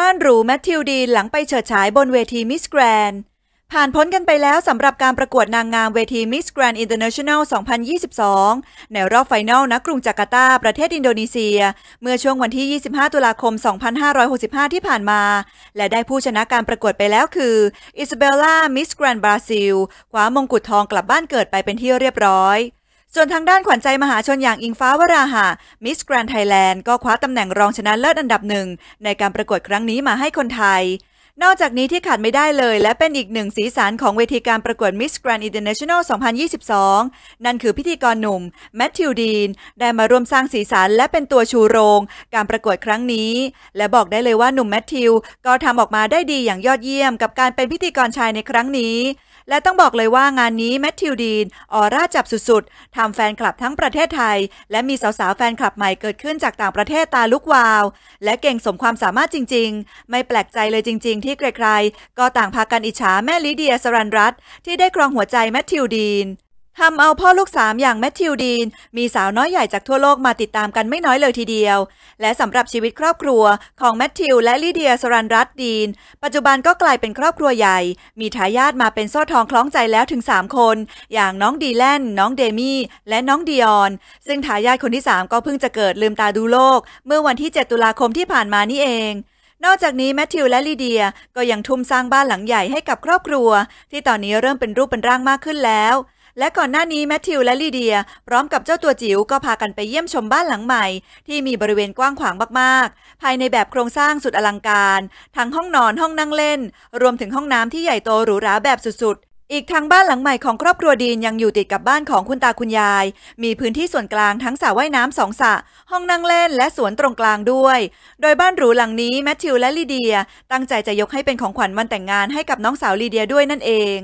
บ้านหรูแมทธิวดีหลังไปเฉิดฉายบนเวทีมิสแกรนผ่านพ้นกันไปแล้วสำหรับการประกวดนางงามเวทีมิสแกรนอินเตอร์เนชั่นแนล2022ในรอบไฟนอลณกรุงจาการ์ตาประเทศอินโดนีเซีย เมื่อช่วงวันที่ 25 ตุลาคม 2565 ที่ผ่านมา และได้ผู้ชนะการประกวดไปแล้วคืออิซาเบลล่ามิสแกรนบราซิลคว้ามงกุฎทองกลับบ้านเกิดไปเป็นที่เรียบร้อยส่วนทางด้านขวัญใจมหาชนอย่างอิงฟ้าวราหะมิสแกรนด์ไทยแลนด์ก็คว้าตำแหน่งรองชนะเลิศอันดับหนึ่งในการประกวดครั้งนี้มาให้คนไทย นอกจากนี้ที่ขาดไม่ได้เลยและเป็นอีกหนึ่งสีสันของเวทีการประกวด Miss Grand International 2022 นั่นคือพิธีกรหนุ่มแมทธิวดีนได้มาร่วมสร้างสีสันและเป็นตัวชูโรงการประกวดครั้งนี้ และบอกได้เลยว่าหนุ่มแมทธิวก็ทำออกมาได้ดีอย่างยอดเยี่ยม กับการเป็นพิธีกรชายในครั้งนี้และต้องบอกเลยว่างานนี้แมทธิวดีนออร่าจับสุดๆทำแฟนคลับทั้งประเทศไทย และมีสาวๆ แฟนคลับใหม่เกิดขึ้นจากต่างประเทศตาลุกวาว และเก่งสมความสามารถจริงๆ ไม่แปลกใจเลยจริงๆ ที่ใครๆ ก็ต่างพากันอิจฉาแม่ลิเดียสรันรัตที่ได้ครองหัวใจแมทธิวดีนทำเอาพ่อลูกสามอย่างแมทธิวดีน มีสาวน้อยใหญ่จากทั่วโลกมาติดตามกันไม่น้อยเลยทีเดียว และสำหรับชีวิตครอบครัว ของแมทธิวและลิเดียสรันรัตดีน ปัจจุบันก็กลายเป็นครอบครัวใหญ่ มีทายาทมาเป็นโซ่ทองคล้องใจแล้วถึง 3 คน อย่างน้องดีแลน น้องเดมี่ และน้องดิออน ซึ่งทายาทคนที่ 3 ก็เพิ่งจะเกิดลืมตาดูโลก เมื่อวันที่ 7 ตุลาคมที่ผ่านมานี่เอง นอกจากนี้แมทธิวและลีเดียก็ยังทุ่มสร้างบ้านหลังใหญ่ให้กับครอบครัว ที่ตอนนี้เริ่มเป็นรูปเป็นร่างมากขึ้นแล้วและก่อนหน้านี้แมทธิวและลีเดียพร้อมกับเจ้าตัวจิ๋วก็พากันไปเยี่ยมชมบ้านหลังใหม่ ที่มีบริเวณกว้างขวางมากๆ ภายในแบบโครงสร้างสุดอลังการ ทั้งห้องนอนห้องนั่งเล่น รวมถึงห้องน้ำที่ใหญ่โตหรูหราแบบสุดๆ อีกทางบ้านหลังใหม่ของครอบครัวดีน ยังอยู่ติดกับบ้านของคุณตาคุณยาย มีพื้นที่ส่วนกลางทั้งสระว่ายน้ำสองสระห้องนั่งเล่น และสวนตรงกลางด้วยโดยบ้านหรูหลังนี้แมทธิวและลีเดียตั้งใจจะยกให้เป็นของขวัญวันแต่งงานให้กับน้องสาวลีเดียด้วยนั่นเอง